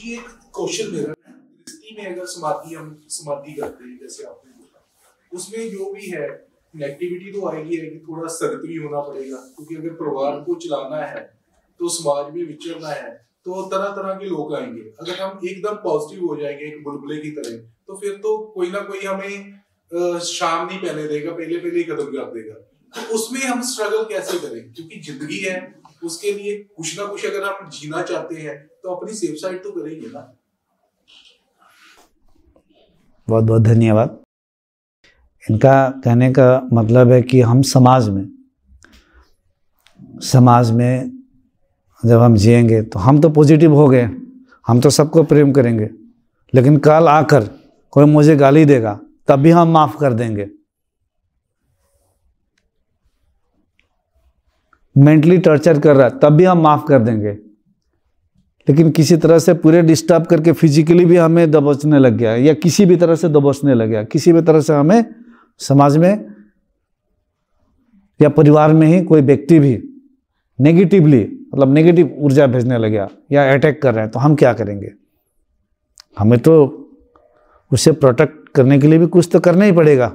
जी एक कौशल मेरा गृहस्थी में अगर समाधि हम समाधि करते हैं जैसे आपने बोला उसमें जो भी है नेगेटिविटी तो आएगी है कि थोड़ा सख्त भी होना पड़ेगा क्योंकि अगर परिवार को चलाना है तो समाज में विचरना है तो तरह तरह के लोग आएंगे अगर हम एकदम पॉजिटिव हो जाएंगे एक बुलबुले की तरह तो फिर तो कोई ना कोई हमें शाम नहीं पहले देगा पहले पहले ही खत्म कर देगा तो उसमें हम स्ट्रगल कैसे करें क्योंकि जिंदगी है उसके लिए कुछ ना कुछ अगर आप जीना चाहते हैं तो अपनी सेफ साइड तो करेंगे ना बहुत बहुत धन्यवाद इनका कहने का मतलब है कि हम समाज में समाज में जब हम जिएंगे तो हम तो पॉजिटिव हो गए हम तो सबको प्रेम करेंगे लेकिन कल आकर कोई मुझे गाली देगा तब भी हम माफ़ कर देंगे मेंटली टॉर्चर कर रहा है तब भी हम माफ़ कर देंगे लेकिन किसी तरह से पूरे डिस्टर्ब करके फिजिकली भी हमें दबोचने लग गया या किसी भी तरह से दबोचने लग गया किसी भी तरह से हमें समाज में या परिवार में ही कोई व्यक्ति भी नेगेटिवली मतलब नेगेटिव ऊर्जा भेजने लग गया या अटैक कर रहे हैं तो हम क्या करेंगे हमें तो उसे प्रोटेक्ट करने के लिए भी कुछ तो करना ही पड़ेगा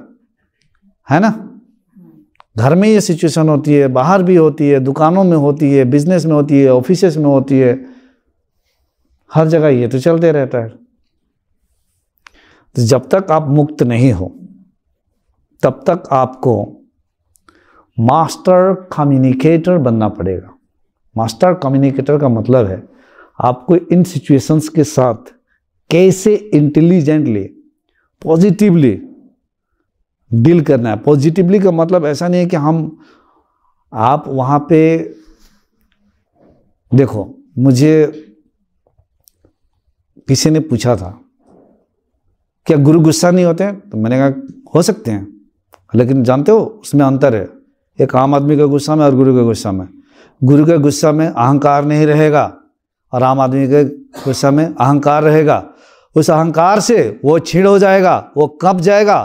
है ना घर में ये सिचुएशन होती है बाहर भी होती है दुकानों में होती है बिजनेस में होती है ऑफिस में होती है हर जगह ये तो चलते रहता है तो जब तक आप मुक्त नहीं हो तब तक आपको मास्टर कम्युनिकेटर बनना पड़ेगा मास्टर कम्युनिकेटर का मतलब है आपको इन सिचुएशंस के साथ कैसे इंटेलिजेंटली पॉजिटिवली डील करना है पॉजिटिवली का मतलब ऐसा नहीं है कि हम आप वहाँ पे देखो मुझे किसी ने पूछा था क्या गुरु गुस्सा नहीं होते हैं तो मैंने कहा हो सकते हैं लेकिन जानते हो उसमें अंतर है एक आम आदमी का गुस्सा में और गुरु के गुस्सा में गुरु के गुस्सा में अहंकार नहीं रहेगा और आम आदमी के गुस्सा में अहंकार रहेगा उस अहंकार से वो छिड़ हो जाएगा वो कब जाएगा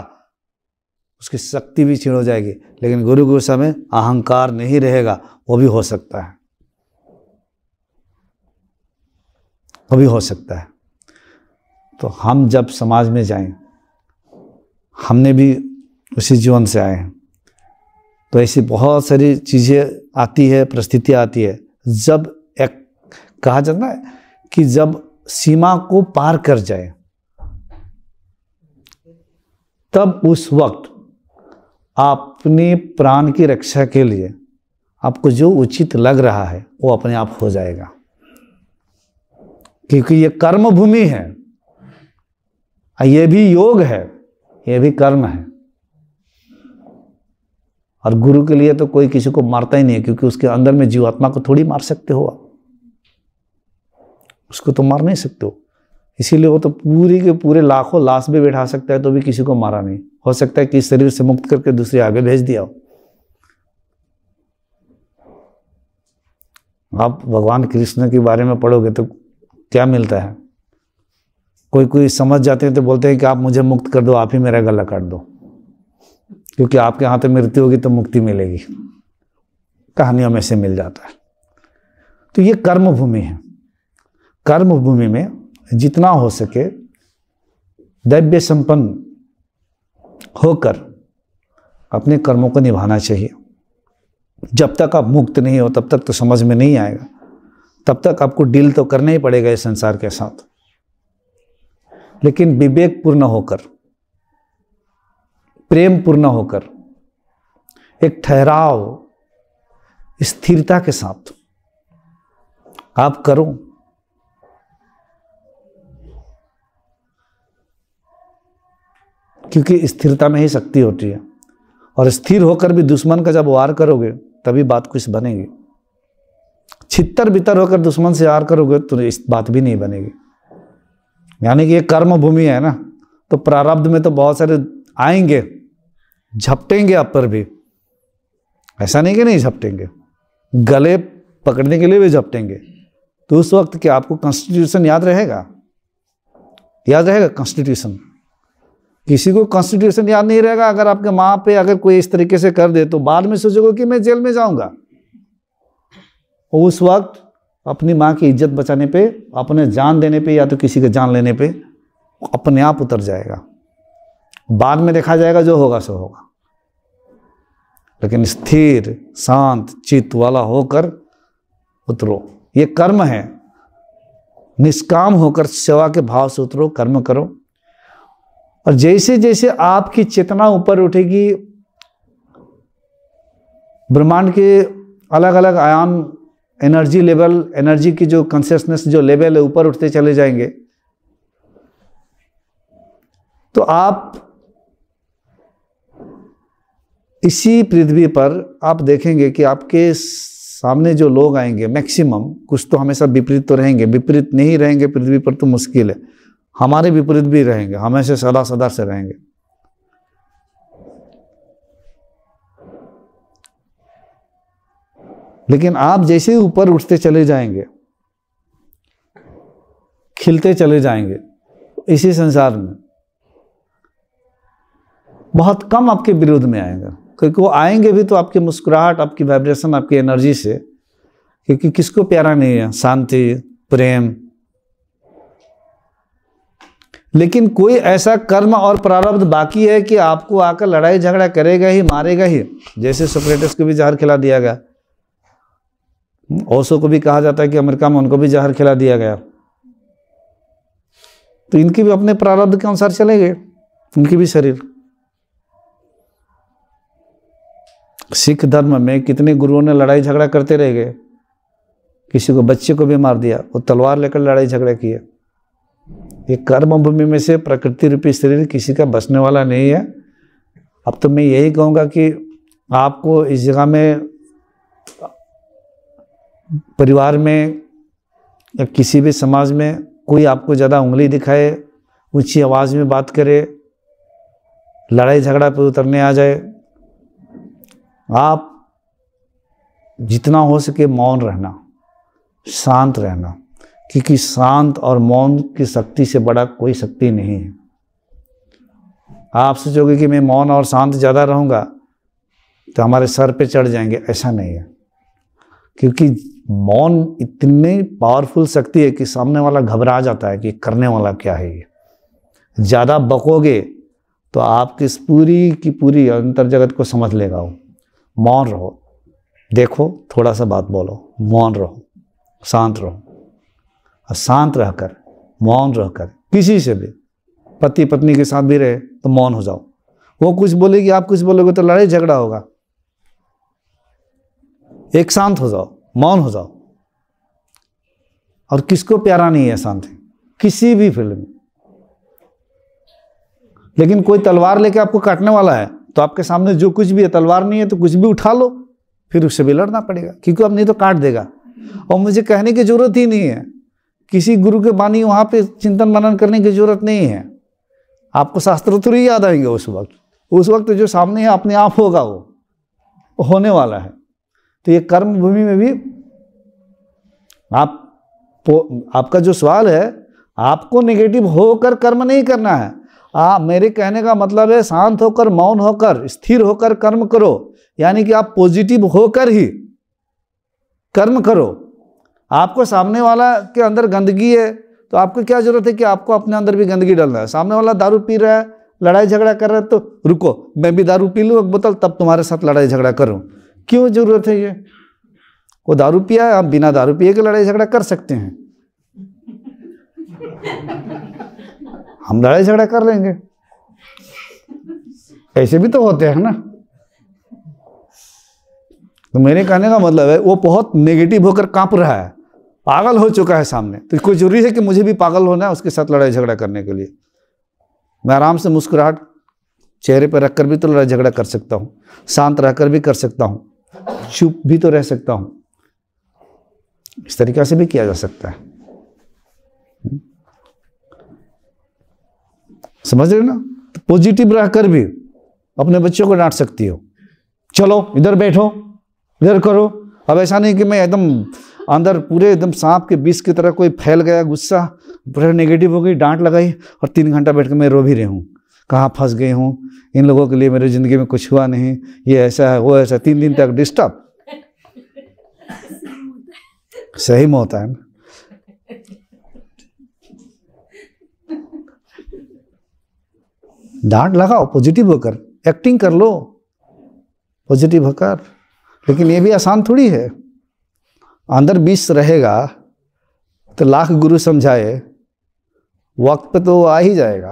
उसकी शक्ति भी छीण हो जाएगी लेकिन गुरु गुरु समय अहंकार नहीं रहेगा वो भी हो सकता है वो भी हो सकता है तो हम जब समाज में जाएं हमने भी उसी जीवन से आए हैं तो ऐसी बहुत सारी चीज़ें आती है परिस्थिति आती है जब एक कहा जाता है कि जब सीमा को पार कर जाए तब उस वक्त अपने प्राण की रक्षा के लिए आपको जो उचित लग रहा है वो अपने आप हो जाएगा क्योंकि ये कर्म भूमि है ये भी योग है ये भी कर्म है और गुरु के लिए तो कोई किसी को मारता ही नहीं है क्योंकि उसके अंदर में जीवात्मा को थोड़ी मार सकते हो आप उसको तो मार नहीं सकते हो इसीलिए वो तो पूरी के पूरे लाखों लाश भी बैठा सकता है तो भी किसी को मारा नहीं हो सकता है कि शरीर से मुक्त करके दूसरे आगे भेज दिया हो आप भगवान कृष्ण के बारे में पढ़ोगे तो क्या मिलता है कोई कोई समझ जाते हैं तो बोलते हैं कि आप मुझे मुक्त कर दो आप ही मेरा गला काट दो क्योंकि आपके हाथ में मृत्यु होगी तो मुक्ति मिलेगी कहानियों में से मिल जाता है तो ये कर्म भूमि है कर्म भूमि में जितना हो सके दैव्य संपन्न होकर अपने कर्मों को निभाना चाहिए जब तक आप मुक्त नहीं हो तब तक तो समझ में नहीं आएगा तब तक आपको डील तो करना ही पड़ेगा इस संसार के साथ लेकिन विवेक पूर्ण होकर प्रेम पूर्ण होकर एक ठहराव स्थिरता के साथ आप करो क्योंकि स्थिरता में ही शक्ति होती है और स्थिर होकर भी दुश्मन का जब वार करोगे तभी बात कुछ बनेगी छितर बितर होकर दुश्मन से वार करोगे तो इस बात भी नहीं बनेगी यानी कि ये कर्म भूमि है ना तो प्रारब्ध में तो बहुत सारे आएंगे झपटेंगे आप पर भी ऐसा नहीं कि नहीं झपटेंगे गले पकड़ने के लिए भी झपटेंगे तो उस वक्त क्या आपको कॉन्स्टिट्यूशन याद रहेगा याद रहेगा कॉन्स्टिट्यूशन किसी को कॉन्स्टिट्यूशन याद नहीं रहेगा अगर आपके माँ पे अगर कोई इस तरीके से कर दे तो बाद में सोचोगे कि मैं जेल में जाऊंगा उस वक्त अपनी माँ की इज्जत बचाने पे अपने जान देने पे या तो किसी के जान लेने पे अपने आप उतर जाएगा बाद में देखा जाएगा जो होगा सो होगा लेकिन स्थिर शांत चित्त वाला होकर उतरो ये कर्म है निष्काम होकर सेवा के भाव से उतरो कर्म करो और जैसे जैसे आपकी चेतना ऊपर उठेगी ब्रह्मांड के अलग अलग आयाम एनर्जी लेवल एनर्जी की जो कॉन्सियसनेस जो लेवल है ऊपर उठते चले जाएंगे तो आप इसी पृथ्वी पर आप देखेंगे कि आपके सामने जो लोग आएंगे मैक्सिमम कुछ तो हमेशा विपरीत तो रहेंगे विपरीत नहीं रहेंगे पृथ्वी पर तो मुश्किल है हमारे विपरीत भी रहेंगे हमेशा सदा सदा से रहेंगे लेकिन आप जैसे ही ऊपर उठते चले जाएंगे खिलते चले जाएंगे इसी संसार में बहुत कम आपके विरोध में आएंगे क्योंकि वो आएंगे भी तो आपकी मुस्कुराहट आपकी वाइब्रेशन आपकी एनर्जी से क्योंकि किसको प्यारा नहीं है शांति प्रेम लेकिन कोई ऐसा कर्म और प्रारब्ध बाकी है कि आपको आकर लड़ाई झगड़ा करेगा ही मारेगा ही जैसे सोक्रेटिस को भी जहर खिला दिया गया ओसो को भी कहा जाता है कि अमेरिका में उनको भी जहर खिला दिया गया तो इनके भी अपने प्रारब्ध के अनुसार चले गए उनके भी शरीर सिख धर्म में कितने गुरुओं ने लड़ाई झगड़ा करते रह गए किसी को बच्चे को भी मार दिया वो तलवार लेकर लड़ाई झगड़ा किया ये कर्म भूमि में से प्रकृति रूपी शरीर किसी का बसने वाला नहीं है अब तो मैं यही कहूँगा कि आपको इस जगह में परिवार में या किसी भी समाज में कोई आपको ज़्यादा उंगली दिखाए ऊंची आवाज़ में बात करे लड़ाई झगड़ा पर उतरने आ जाए आप जितना हो सके मौन रहना शांत रहना क्योंकि शांत और मौन की शक्ति से बड़ा कोई शक्ति नहीं है आप सोचोगे कि मैं मौन और शांत ज़्यादा रहूँगा तो हमारे सर पे चढ़ जाएंगे ऐसा नहीं है क्योंकि मौन इतनी पावरफुल शक्ति है कि सामने वाला घबरा जाता है कि करने वाला क्या है ये ज़्यादा बकोगे तो आपकी पूरी की पूरी अंतर जगत को समझ लेगा वो मौन रहो देखो थोड़ा सा बात बोलो मौन रहो शांत रहो और शांत रहकर मौन रहकर किसी से भी पति पत्नी के साथ भी रहे तो मौन हो जाओ वो कुछ बोलेगी आप कुछ बोलोगे तो लड़ाई झगड़ा होगा एक शांत हो जाओ मौन हो जाओ और किसको प्यारा नहीं है शांति किसी भी फील्ड में लेकिन कोई तलवार लेके आपको काटने वाला है तो आपके सामने जो कुछ भी है तलवार नहीं है तो कुछ भी उठा लो फिर उससे भी लड़ना पड़ेगा क्योंकि अब नहीं तो काट देगा और मुझे कहने की जरूरत ही नहीं है किसी गुरु के बानी वहाँ पे चिंतन मनन करने की जरूरत नहीं है आपको शास्त्र थोड़ी तो याद आएंगे उस वक्त उस वक्त जो सामने है अपने आप होगा वो होने वाला है तो ये कर्म भूमि में भी आप आपका जो सवाल है आपको नेगेटिव होकर कर्म नहीं करना है आ, मेरे कहने का मतलब है शांत होकर मौन होकर स्थिर होकर कर्म करो यानी कि आप पॉजिटिव होकर ही कर्म करो आपको सामने वाला के अंदर गंदगी है तो आपको क्या ज़रूरत है कि आपको अपने अंदर भी गंदगी डालना है सामने वाला दारू पी रहा है लड़ाई झगड़ा कर रहा है तो रुको मैं भी दारू पी लूँ एक बोतल तब तुम्हारे साथ लड़ाई झगड़ा करूँ क्यों ज़रूरत है ये वो दारू पिया है आप बिना दारू पिए के लड़ाई झगड़ा कर सकते हैं हम लड़ाई झगड़ा कर लेंगे ऐसे भी तो होते हैं ना तो मेरे कहने का मतलब है वो बहुत नेगेटिव होकर कांप रहा है पागल हो चुका है सामने तो कोई जरूरी है कि मुझे भी पागल होना है उसके साथ लड़ाई झगड़ा करने के लिए मैं आराम से मुस्कुराहट चेहरे पर रखकर भी तो लड़ाई झगड़ा कर सकता हूँ शांत रहकर भी कर सकता हूँ चुप भी तो रह सकता हूँ इस तरीका से भी किया जा सकता है समझ रहे ना तो पॉजिटिव रहकर भी अपने बच्चों को डांट सकती हो चलो इधर बैठो इधर करो अब ऐसा नहीं कि मैं एकदम अंदर पूरे एकदम सांप के बीस की तरह कोई फैल गया गुस्सा पूरा नेगेटिव हो गई डांट लगाई और तीन घंटा बैठ कर मैं रो भी रही हूँ कहाँ फंस गई हूँ इन लोगों के लिए मेरी ज़िंदगी में कुछ हुआ नहीं ये ऐसा है वो ऐसा तीन दिन तक डिस्टर्ब सही में होता है ना डांट लगाओ पॉजिटिव होकर एक्टिंग कर लो पॉजिटिव होकर लेकिन ये भी आसान थोड़ी है अंदर बीस रहेगा तो लाख गुरु समझाए वक्त पे तो आ ही जाएगा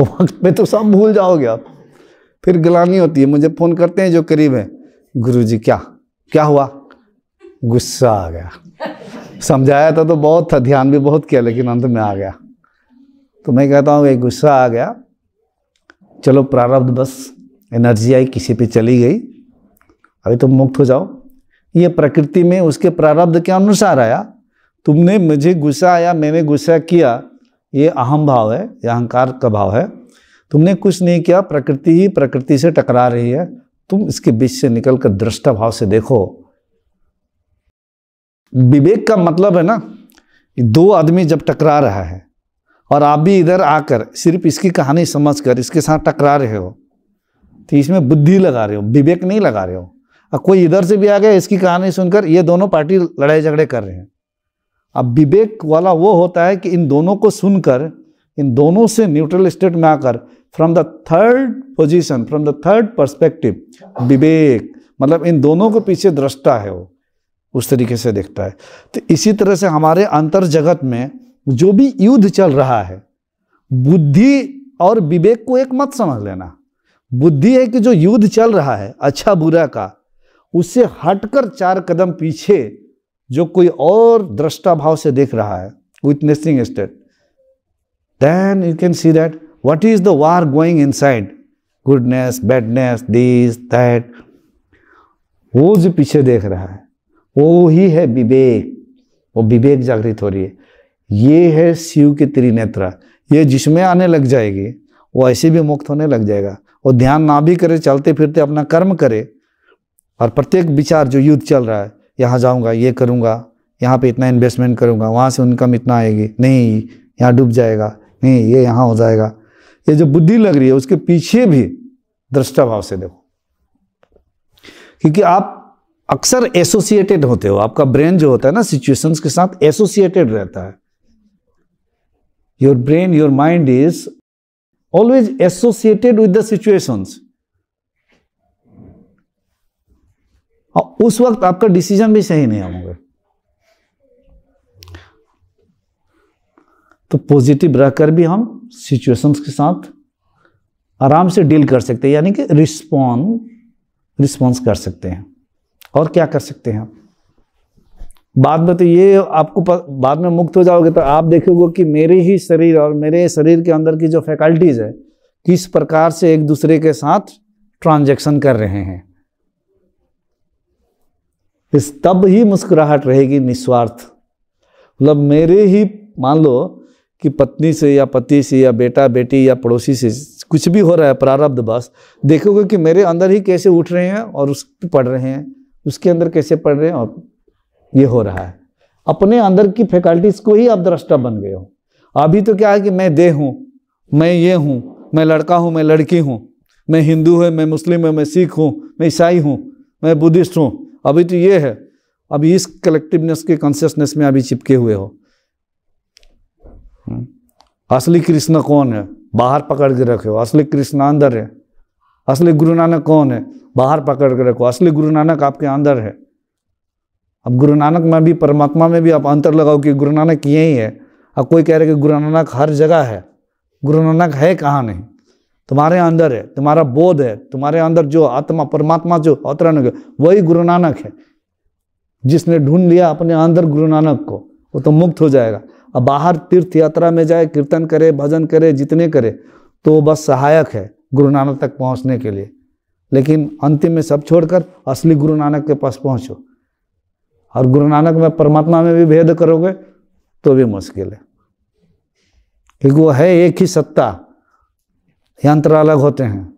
वक्त पे तो सब भूल जाओगे आप फिर गलानी होती है मुझे फ़ोन करते हैं जो करीब हैं गुरु जी क्या क्या हुआ गुस्सा आ गया समझाया था तो बहुत था ध्यान भी बहुत किया लेकिन अंत में आ गया तो मैं कहता हूँ भाई गुस्सा आ गया चलो प्रारब्ध बस एनर्जी आई किसी पे चली गई अभी तुम मुक्त हो जाओ ये प्रकृति में उसके प्रारब्ध के अनुसार आया तुमने मुझे गुस्सा आया मैंने गुस्सा किया ये अहम भाव है ये अहंकार का भाव है तुमने कुछ नहीं किया प्रकृति ही प्रकृति से टकरा रही है तुम इसके बीच से निकल कर दृष्टा भाव से देखो विवेक का मतलब है ना दो आदमी जब टकरा रहा है और आप भी इधर आकर सिर्फ इसकी कहानी समझकर इसके साथ टकरा रहे हो तो इसमें बुद्धि लगा रहे हो विवेक नहीं लगा रहे हो और कोई इधर से भी आ गया इसकी कहानी सुनकर ये दोनों पार्टी लड़ाई झगड़े कर रहे हैं अब विवेक वाला वो होता है कि इन दोनों को सुनकर इन दोनों से न्यूट्रल स्टेट में आकर from the third position from the third perspective विवेक मतलब इन दोनों के पीछे दृष्टा है वो उस तरीके से देखता है तो इसी तरह से हमारे अंतर जगत में जो भी युद्ध चल रहा है बुद्धि और विवेक को एक मत समझ लेना बुद्धि है कि जो युद्ध चल रहा है अच्छा बुरा का उससे हटकर चार कदम पीछे जो कोई और दृष्टा भाव से देख रहा है witnessing state then you can see that what इज the war going inside goodness badness this that वो जो पीछे देख रहा है वो ही है विवेक वो विवेक जागृत हो रही है ये है शिव की त्रिनेत्र ये जिसमें आने लग जाएगी वो ऐसे भी मुक्त होने लग जाएगा वो ध्यान ना भी करे चलते फिरते अपना कर्म करे और प्रत्येक विचार जो युद्ध चल रहा है यहाँ जाऊँगा ये करूँगा यहाँ पे इतना इन्वेस्टमेंट करूँगा वहाँ से इनकम इतना आएगी नहीं यहाँ डूब जाएगा नहीं ये यहाँ हो जाएगा ये जो बुद्धि लग रही है उसके पीछे भी दृष्टाभाव से देखो क्योंकि आप अक्सर एसोसिएटेड होते हो आपका ब्रेन जो होता है ना सिचुएशंस के साथ एसोसिएटेड रहता है your brain your mind is always associated with the situations और उस वक्त आपका डिसीजन भी सही नहीं होंगे तो पॉजिटिव रहकर भी हम सिचुएशंस के साथ आराम से डील कर सकते हैं यानी कि रिस्पॉन्ड रिस्पॉन्स कर सकते हैं और क्या कर सकते हैं आप बाद में तो ये आपको बाद में मुक्त हो जाओगे तो आप देखोगे कि मेरे ही शरीर और मेरे शरीर के अंदर की जो फैकल्टीज़ है किस प्रकार से एक दूसरे के साथ ट्रांजेक्शन कर रहे हैं इस तब ही मुस्कुराहट रहेगी निस्वार्थ मतलब मेरे ही मान लो कि पत्नी से या पति से या बेटा बेटी या पड़ोसी से कुछ भी हो रहा है प्रारब्ध बस देखोगे कि मेरे अंदर ही कैसे उठ रहे हैं और उस पढ़ रहे हैं उसके अंदर कैसे पढ़ रहे हैं और ये हो रहा है अपने अंदर की फैकल्टीज को ही आप दृष्टा बन गए हो अभी तो क्या है कि मैं दे हूँ मैं ये हूँ मैं लड़का हूँ मैं लड़की हूँ मैं हिंदू है मैं मुस्लिम हूँ मैं सिख हूँ मैं ईसाई हूँ मैं बुद्धिस्ट हूँ अभी तो ये है अभी इस कलेक्टिवनेस के कॉन्शियसनेस में अभी चिपके हुए हो हम्म। असली कृष्ण कौन है बाहर पकड़ के रखे हो असली कृष्ण अंदर है असली गुरु नानक कौन है बाहर पकड़ के रखो असली गुरु नानक आपके अंदर है अब गुरु नानक में भी परमात्मा में भी आप अंतर लगाओ कि गुरु नानक यही है अब कोई कह रहे कि गुरु नानक हर जगह है गुरु नानक है कहाँ नहीं तुम्हारे अंदर है तुम्हारा बोध है तुम्हारे अंदर जो आत्मा परमात्मा जो अवतरण वही गुरु नानक है जिसने ढूंढ लिया अपने अंदर गुरु नानक को वो तो मुक्त हो जाएगा अब बाहर तीर्थ यात्रा में जाए कीर्तन करे भजन करे जितने करे तो बस सहायक है गुरु नानक तक पहुंचने के लिए लेकिन अंतिम में सब छोड़कर असली गुरु नानक के पास पहुंचो और गुरु नानक में परमात्मा में भी भेद करोगे तो भी मुश्किल है क्योंकि वो है एक ही सत्ता यंत्र अलग होते हैं